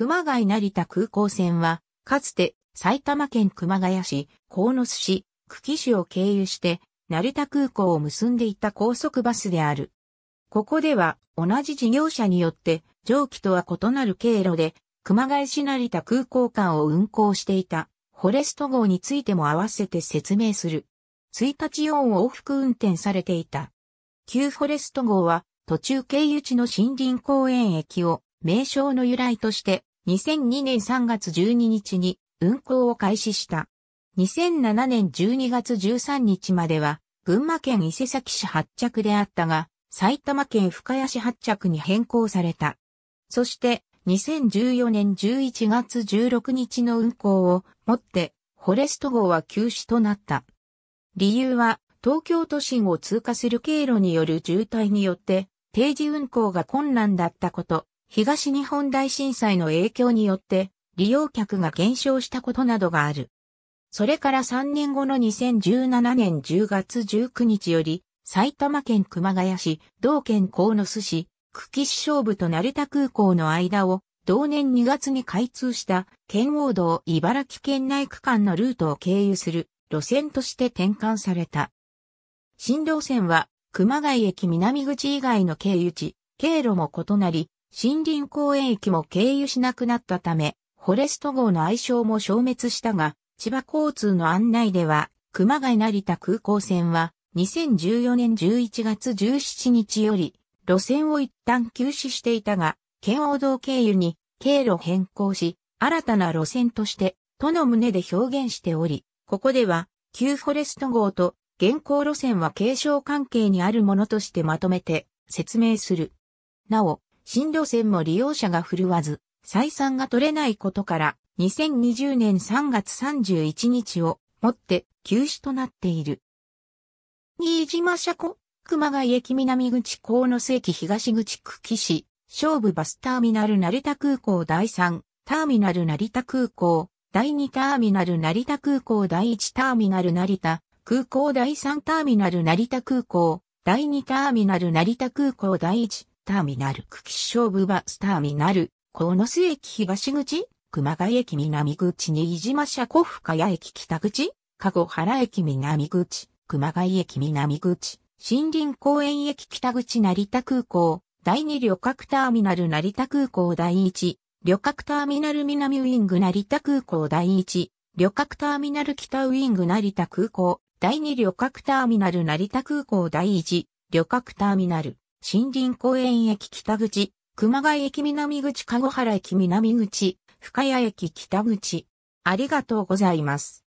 熊谷成田空港線は、かつて埼玉県熊谷市、鴻巣市、久喜市を経由して、成田空港を結んでいた高速バスである。ここでは、同じ事業者によって、上記とは異なる経路で、熊谷市成田空港間を運行していた、フォレスト号についても合わせて説明する。1日4往復運転されていた。旧フォレスト号は、途中経由地の森林公園駅を名称の由来として2002年3月12日に運行を開始した。2007年12月13日までは、群馬県伊勢崎市発着であったが、埼玉県深谷市発着に変更された。そして、2014年11月16日の運行をもって、フォレスト号は休止となった。理由は、東京都心を通過する経路による渋滞によって、定時運行が困難だったこと、東日本大震災の影響によって利用客が減少したことなどがある。それから3年後の2017年10月19日より、埼玉県熊谷市、同県鴻巣市、久喜市勝部と成田空港の間を、同年2月に開通した県央道茨城県内区間のルートを経由する路線として転換された。新路線は熊谷駅南口以外の経由地、経路も異なり、森林公園駅も経由しなくなったため、フォレスト号の愛称も消滅したが、千葉交通の案内では、熊谷成田空港線は、2014年11月17日より、路線を一旦休止していたが、県王道経由に経路変更し、新たな路線として、との旨で表現しており、ここでは、旧フォレスト号と現行路線は継承関係にあるものとしてまとめて説明する。なお、新路線も利用者が振るわず、採算が取れないことから、2020年3月31日をもって休止となっている。新島車庫、熊谷駅南口河野駅東口久喜市、勝負バスターミナル成田空港第3、ターミナル成田空港、第2ターミナル成田空港第1ターミナル成田、空港第3ターミナル成田空港、第2ターミナル成田空港第1ターミナル、久喜勝負バスターミナル、野巣駅東口、熊谷駅南口に飯島車庫深谷駅北口、加古原駅南口、熊谷駅南口、森林公園駅北口成田空港、第二旅客ターミナル成田空港第一、旅客ターミナル南ウィング成田空港第一、旅客ターミナル北ウィング成田空港、第二旅客ターミナル成田空港第一、旅客ターミナル、森林公園駅北口、熊谷駅南口、籠原駅南口、深谷駅北口。ありがとうございます。